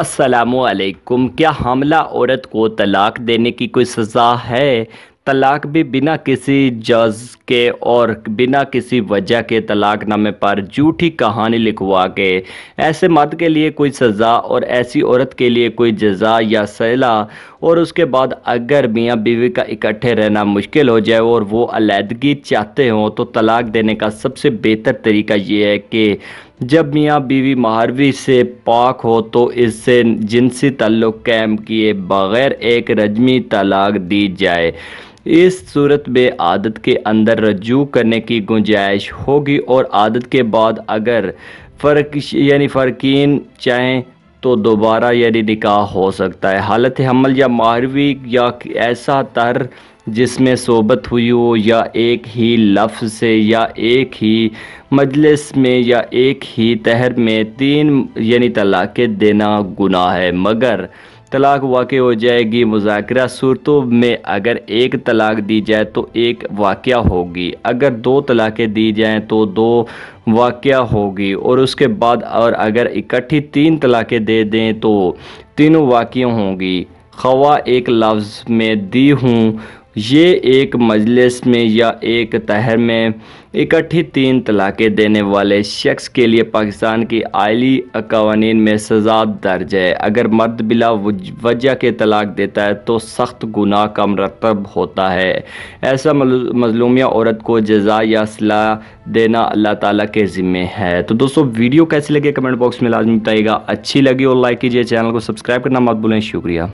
असलकुम क्या हमला औरत को तलाक देने की कोई सज़ा है तलाक भी बिना किसी जज के और बिना किसी वजह के तलाकनामे पर झूठी कहानी लिखवा के ऐसे मर्द के लिए कोई सज़ा और ऐसी औरत के लिए कोई जजा या सैला और उसके बाद अगर मियाँ बीवी का इकट्ठे रहना मुश्किल हो जाए और वो अलीहदगी चाहते हों तो तलाक देने का सबसे बेहतर तरीका ये है कि जब मियाँ बीवी महारवी से पाक हो तो इससे जिनसी तल्लुक़ कैम किए बग़ैर एक रजमी तलाक दी जाए इस सूरत में आदत के अंदर रजू करने की गुंजाइश होगी और आदत के बाद अगर फ़र्क यानी फर्कन चाहें तो दोबारा यानी निकाह हो सकता है हालत हमल या माहरवी या ऐसा तर जिसमें सोबत हुई हो या एक ही लफ्ज़ से या एक ही मजलिस में या एक ही तहर में तीन यानी तलाक़ देना गुनाह है मगर तलाक वाक़ हो जाएगी मुजाकरा सूरतों में अगर एक तलाक दी जाए तो एक वाक़ होगी अगर दो तलाक़ें दी जाएँ तो दो वाक़ होगी और उसके बाद और अगर इकट्ठी तीन तलाक़ें दे दें तो तीनों वाक़ होंगी खवा एक लफ्ज़ में दी हूँ ये एक मजलिस में या एक तहर में इकट्ठी तीन तलाक़ें देने वाले शख्स के लिए पाकिस्तान की आयली कवानी में सज़ा दर्ज है अगर मर्द बिला वजह के तलाक देता है तो सख्त गुनाह का मरतब होता है ऐसा मजलूमिया औरत को जजा या सलाह देना अल्लाह ताला के ज़िम्मे है तो दोस्तों वीडियो कैसी लगी कमेंट बॉक्स में लाजमी बताइएगा अच्छी लगी और लाइक कीजिए चैनल को सब्सक्राइब करना मत भूलें शुक्रिया